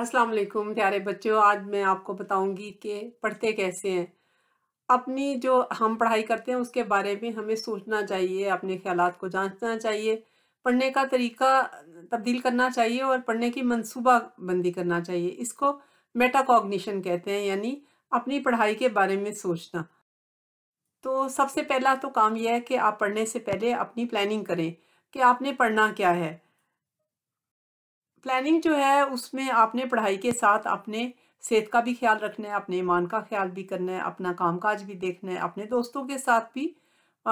अस्सलाम वालेकुम प्यारे बच्चों आज मैं आपको बताऊंगी कि पढ़ते कैसे हैं अपनी जो हम पढ़ाई करते हैं उसके बारे में हमें सोचना चाहिए अपने ख्याल को जांचना चाहिए पढ़ने का तरीका तब्दील करना चाहिए और पढ़ने की मनसूबा बंदी करना चाहिए इसको मेटाकॉग्निशन कहते हैं यानी अपनी पढ़ाई के बारे में सोचना तो सबसे पहला तो काम यह है कि आप पढ़ने से पहले अपनी प्लानिंग करें कि आपने पढ़ना क्या है प्लानिंग जो है उसमें आपने पढ़ाई के साथ अपने सेहत का भी ख्याल रखना है अपने ईमान का ख्याल भी करना है अपना कामकाज भी देखना है अपने दोस्तों के साथ भी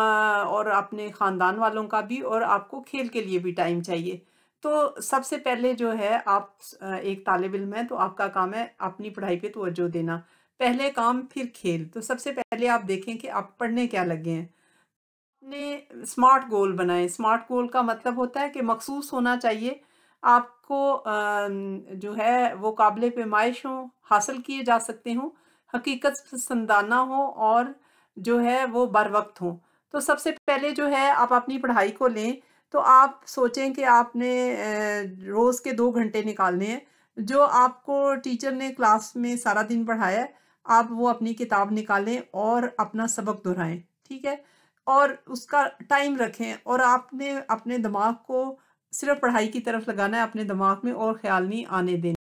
और अपने ख़ानदान वालों का भी और आपको खेल के लिए भी टाइम चाहिए तो सबसे पहले जो है आप एक तालब इम है तो आपका काम है अपनी पढ़ाई पर तोज्जो देना पहले काम फिर खेल तो सबसे पहले आप देखें कि आप पढ़ने क्या लगे हैं अपने स्मार्ट गोल बनाएं स्मार्ट गोल का मतलब होता है कि मखसूस होना चाहिए आपको जो है वो काबिल पेमाइश हों हासिल किए जा सकते हों हकीकत संदाना हो और जो है वो बर वक्त हों तो सबसे पहले जो है आप अपनी पढ़ाई को लें तो आप सोचें कि आपने रोज़ के दो घंटे निकालने हैं जो आपको टीचर ने क्लास में सारा दिन पढ़ाया आप वो अपनी किताब निकालें और अपना सबक दोहराएं ठीक है और उसका टाइम रखें और आपने अपने दिमाग को सिर्फ पढ़ाई की तरफ लगाना है अपने दिमाग में और ख्याल नहीं आने देना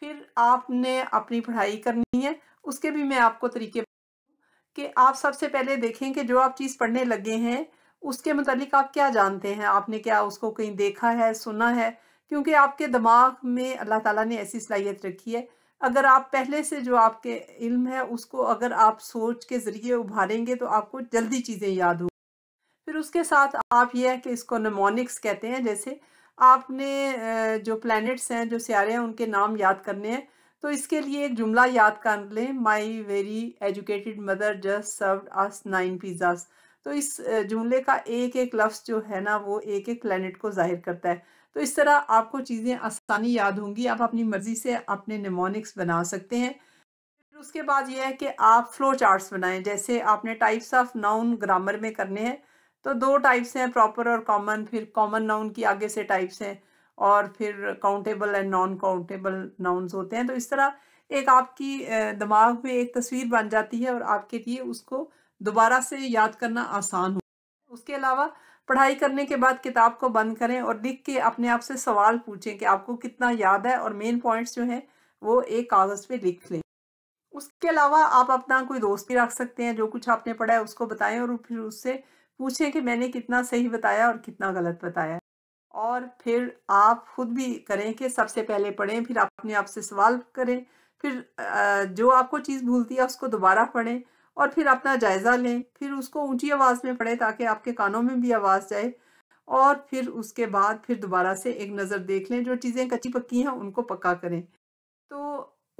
फिर आपने अपनी पढ़ाई करनी है उसके भी मैं आपको तरीके कि आप सबसे पहले देखें कि जो आप चीज़ पढ़ने लगे हैं उसके मतलब आप क्या जानते हैं आपने क्या उसको कहीं देखा है सुना है क्योंकि आपके दिमाग में अल्लाह ताला ने ऐसी सलाहियत रखी है अगर आप पहले से जो आपके इल्म है उसको अगर आप सोच के ज़रिए उभारेंगे तो आपको जल्दी चीज़ें याद हो फिर उसके साथ आप ये है कि इसको नमोनिक्स कहते हैं जैसे आपने जो प्लैनेट्स हैं जो सियारे हैं उनके नाम याद करने हैं तो इसके लिए एक जुमला याद कर लें my very educated mother just serve us nine pizzas तो इस जुमले का एक एक लफ्ज़ जो है ना वो एक एक प्लानट को जाहिर करता है तो इस तरह आपको चीज़ें आसानी याद होंगी आप अपनी मर्ज़ी से अपने निमोनिक्स बना सकते हैं फिर उसके बाद यह है कि आप फ्लो चार्ट्स बनाएं जैसे आपने टाइप्स ऑफ नाउन ग्रामर में करने हैं तो दो टाइप्स हैं प्रॉपर और कॉमन फिर कॉमन नाउन की आगे से टाइप्स हैं और फिर countable and non countable nouns होते हैं तो इस तरह एक आपकी दिमाग में एक तस्वीर बन जाती है और आपके लिए उसको दोबारा से याद करना आसान हो उसके अलावा पढ़ाई करने के बाद किताब को बंद करें और लिख के अपने आप से सवाल पूछें कि आपको कितना याद है और मेन पॉइंट्स जो हैं वो एक कागज़ पे लिख लें उसके अलावा आप अपना कोई दोस्त भी रख सकते हैं जो कुछ आपने पढ़ा है उसको बताएं और फिर उससे पूछें कि मैंने कितना सही बताया और कितना गलत बताया और फिर आप खुद भी करें कि सबसे पहले पढ़ें फिर आप अपने आप से सवाल करें फिर जो आपको चीज़ भूलती है उसको दोबारा पढ़ें और फिर अपना जायज़ा लें फिर उसको ऊंची आवाज़ में पढ़ें ताकि आपके कानों में भी आवाज़ जाए और फिर उसके बाद फिर दोबारा से एक नज़र देख लें जो चीज़ें कच्ची पक्की हैं उनको पक्का करें तो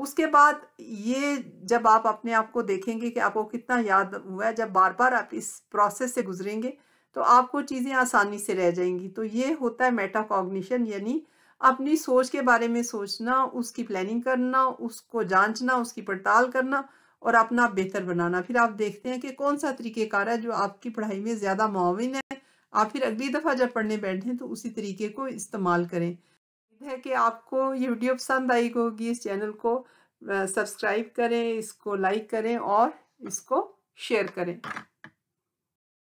उसके बाद ये जब आप अपने आप को देखेंगे कि आपको कितना याद हुआ है जब बार बार आप इस प्रोसेस से गुजरेंगे तो आपको चीज़ें आसानी से रह जाएंगी तो ये होता है मेटा कॉग्निशन यानी अपनी सोच के बारे में सोचना उसकी प्लानिंग करना उसको जांचना उसकी पड़ताल करना और अपना बेहतर बनाना फिर आप देखते हैं कि कौन सा तरीक़ेकार है जो आपकी पढ़ाई में ज़्यादा मुआविन है आप फिर अगली दफ़ा जब पढ़ने बैठें तो उसी तरीके को इस्तेमाल करें है कि आपको ये वीडियो पसंद आई होगी इस चैनल को सब्सक्राइब करें इसको लाइक करें और इसको शेयर करें